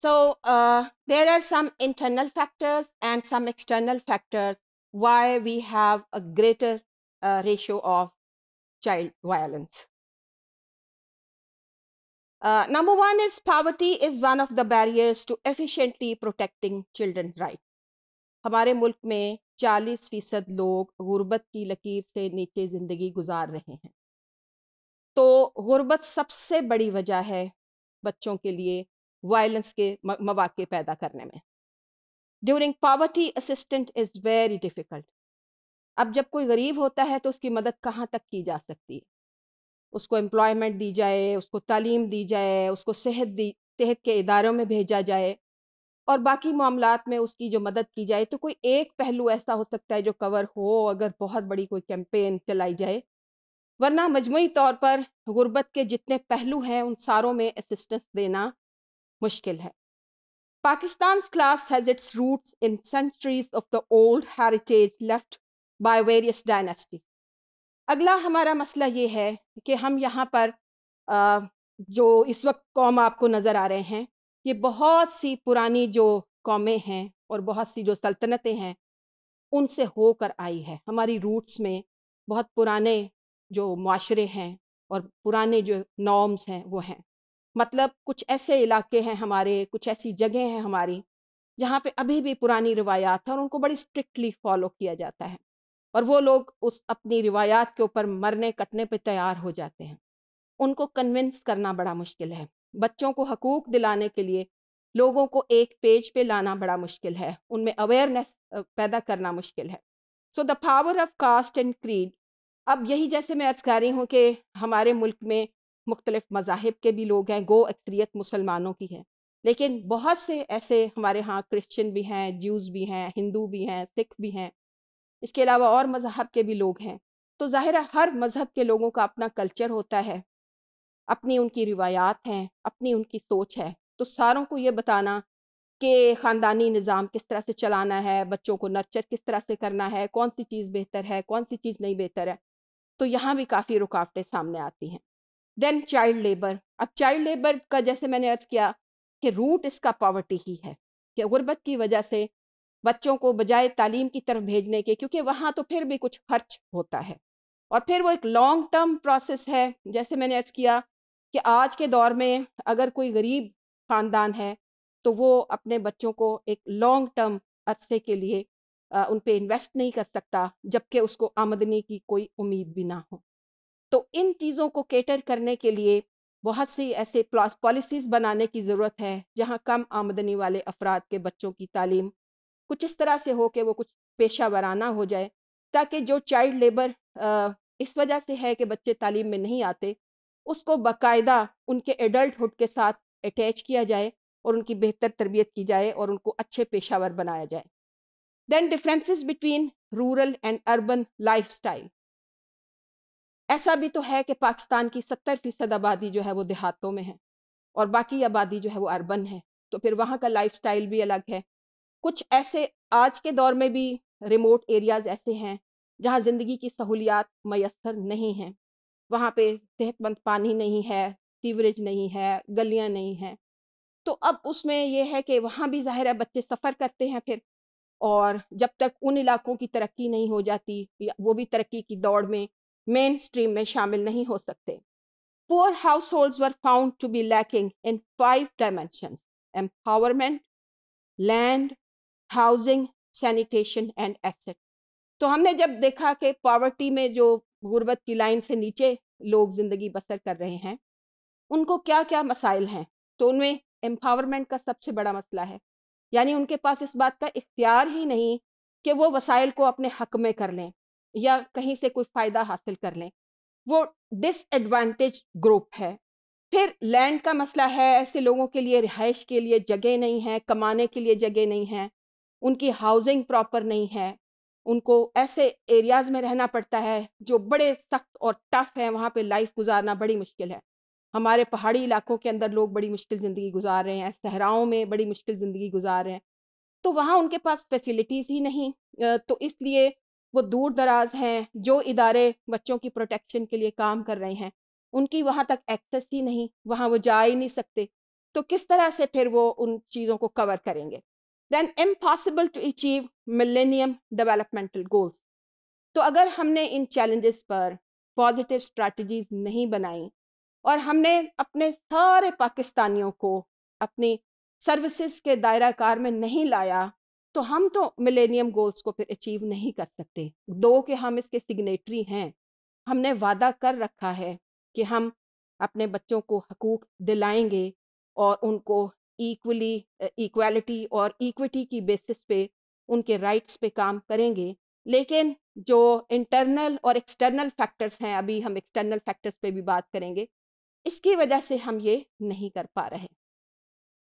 So uh, there are some internal factors and some external factors why we have a greater uh, ratio of child violence. Uh, number one is poverty is one of the barriers to efficiently protecting children's rights. हमारे मुल्क में 40 फीसद लोग गुर्बत की लकीर से नीचे ज़िंदगी गुजार रहे हैं तो गुर्बत सबसे बड़ी वजह है बच्चों के लिए वायलेंस के मौाक़े पैदा करने में during poverty assistant is very difficult अब जब कोई गरीब होता है तो उसकी मदद कहाँ तक की जा सकती है उसको एम्प्लॉयमेंट दी जाए उसको तालीम दी जाए उसको सेहत दी सेहत के इदारों में भेजा जाए और बाकी मामला में उसकी जो मदद की जाए तो कोई एक पहलू ऐसा हो सकता है जो कवर हो अगर बहुत बड़ी कोई कैंपेन चलाई जाए वरना मजमू तौर पर गुर्बत के जितने पहलू हैं उन सारों में असिस्टेंस देना मुश्किल है Pakistan class has its root in centuries of the old heritage left by various dynasty अगला हमारा मसला ये है कि हम यहाँ पर आ, जो इस वक्त कौम आपको नज़र आ रहे हैं ये बहुत सी पुरानी जो कौमें हैं और बहुत सी जो सल्तनतें हैं उनसे होकर आई है हमारी रूट्स में बहुत पुराने जो माशरे हैं और पुराने जो नॉर्म्स हैं वो हैं मतलब कुछ ऐसे इलाके हैं हमारे कुछ ऐसी जगह हैं हमारी जहाँ पे अभी भी पुरानी रिवायात है और उनको बड़ी स्ट्रिक्टली फॉलो किया जाता है और वो लोग उस अपनी रिवायात के ऊपर मरने कटने पे तैयार हो जाते हैं उनको कन्विंस करना बड़ा मुश्किल है बच्चों को हकूक दिलाने के लिए लोगों को एक पेज पे लाना बड़ा मुश्किल है उनमें अवेयरनेस पैदा करना मुश्किल है so the power of caste and creed अब यही जैसे मैं अर्ज कर रही हूँ कि हमारे मुल्क में मुख्तलिफ मजाहब के भी लोग हैं गो अक्सरियत मुसलमानों की है लेकिन बहुत से ऐसे हमारे यहाँ क्रिश्चन भी हैं ज्यूज़ भी हैं हिंदू भी हैं सिख भी हैं इसके अलावा और मज़हब के भी लोग हैं तो ज़ाहिर हर मज़हब के लोगों का अपना कल्चर होता है अपनी उनकी रिवायात हैं अपनी उनकी सोच है तो सारों को ये बताना कि ख़ानदानी निज़ाम किस तरह से चलाना है बच्चों को नर्चर किस तरह से करना है कौन सी चीज़ बेहतर है कौन सी चीज़ नहीं बेहतर है तो यहाँ भी काफ़ी रुकावटें सामने आती हैं देन चाइल्ड लेबर अब चाइल्ड लेबर का जैसे मैंने अर्ज किया कि रूट इसका पावर्टी ही है कि गुर्बत की वजह से बच्चों को बजाय तालीम की तरफ भेजने के क्योंकि वहाँ तो फिर भी कुछ खर्च होता है और फिर वो एक लॉन्ग टर्म प्रोसेस है जैसे मैंने अर्ज किया कि आज के दौर में अगर कोई गरीब ख़ानदान है तो वो अपने बच्चों को एक लॉन्ग टर्म अरसे के लिए उन पर इन्वेस्ट नहीं कर सकता जबकि उसको आमदनी की कोई उम्मीद भी ना हो तो इन चीज़ों को केटर करने के लिए बहुत सी ऐसे पॉलिसीज़ बनाने की ज़रूरत है जहाँ कम आमदनी वाले अफराद के बच्चों की तालीम कुछ इस तरह से हो कि वो कुछ पेशा वराना हो जाए ताकि जो चाइल्ड लेबर इस वजह से है कि बच्चे तालीम में नहीं आते उसको बाकायदा उनके एडल्टहुड के साथ अटैच किया जाए और उनकी बेहतर तरबियत की जाए और उनको अच्छे पेशावर बनाया जाए then differences between rural and urban life style ऐसा भी तो है कि पाकिस्तान की सत्तर फीसद आबादी जो है वो देहातों में है और बाकी आबादी जो है वो अर्बन है तो फिर वहाँ का लाइफ भी अलग है कुछ ऐसे आज के दौर में भी रिमोट एरियाज ऐसे हैं जहाँ ज़िंदगी की सहूलियात मैसर नहीं हैं वहाँ पे सेहतमंद पानी नहीं है सीवरेज नहीं है गलियाँ नहीं हैं तो अब उसमें यह है कि वहाँ भी ज़ाहिर है बच्चे सफ़र करते हैं फिर और जब तक उन इलाकों की तरक्की नहीं हो जाती वो भी तरक्की की दौड़ में मेन स्ट्रीम में शामिल नहीं हो सकते four household were found to be lacking in five dimension empowerment land housing sanitation and asset तो हमने जब देखा कि पॉवर्टी में जो गुर्बत की लाइन से नीचे लोग ज़िंदगी बसर कर रहे हैं उनको क्या क्या मसाइल हैं तो उनमें एम्पावरमेंट का सबसे बड़ा मसला है यानी उनके पास इस बात का इख्तियार ही नहीं कि वो वसाइल को अपने हक में कर लें या कहीं से कोई फ़ायदा हासिल कर लें वो डिसएडवांटेज ग्रुप है फिर लैंड का मसला है ऐसे लोगों के लिए रिहाइश के लिए जगह नहीं है कमाने के लिए जगह नहीं है उनकी हाउसिंग प्रॉपर नहीं है उनको ऐसे एरियाज़ में रहना पड़ता है जो बड़े सख्त और टफ हैं वहाँ पे लाइफ गुजारना बड़ी मुश्किल है हमारे पहाड़ी इलाकों के अंदर लोग बड़ी मुश्किल ज़िंदगी गुजार रहे हैं सहराओं में बड़ी मुश्किल ज़िंदगी गुजार रहे हैं तो वहाँ उनके पास फैसिलिटीज़ ही नहीं तो इसलिए वो दूर दराज हैं जो इदारे बच्चों की प्रोटेक्शन के लिए काम कर रहे हैं उनकी वहाँ तक एक्सेस ही नहीं वहाँ वो जा ही नहीं सकते तो किस तरह से फिर वो उन चीज़ों को कवर करेंगे then impossible to achieve millennium developmental goals तो अगर हमने इन चैलेंजेस पर पॉजिटिव स्ट्रैटेजीज नहीं बनाई और हमने अपने सारे पाकिस्तानियों को अपनी सर्विसेज के दायरा कार में नहीं लाया तो हम तो मिलेनियम गोल्स को फिर अचीव नहीं कर सकते दो के हम इसके सिग्नेटरी हैं हमने वादा कर रखा है कि हम अपने बच्चों को हकूक दिलाएंगे और उनको इक्वली इक्वालिटी और इक्विटी की बेसिस पे उनके राइट्स पे काम करेंगे लेकिन जो इंटरनल और एक्सटर्नल फैक्टर्स हैं अभी हम एक्सटर्नल फैक्टर्स पे भी बात करेंगे इसकी वजह से हम ये नहीं कर पा रहे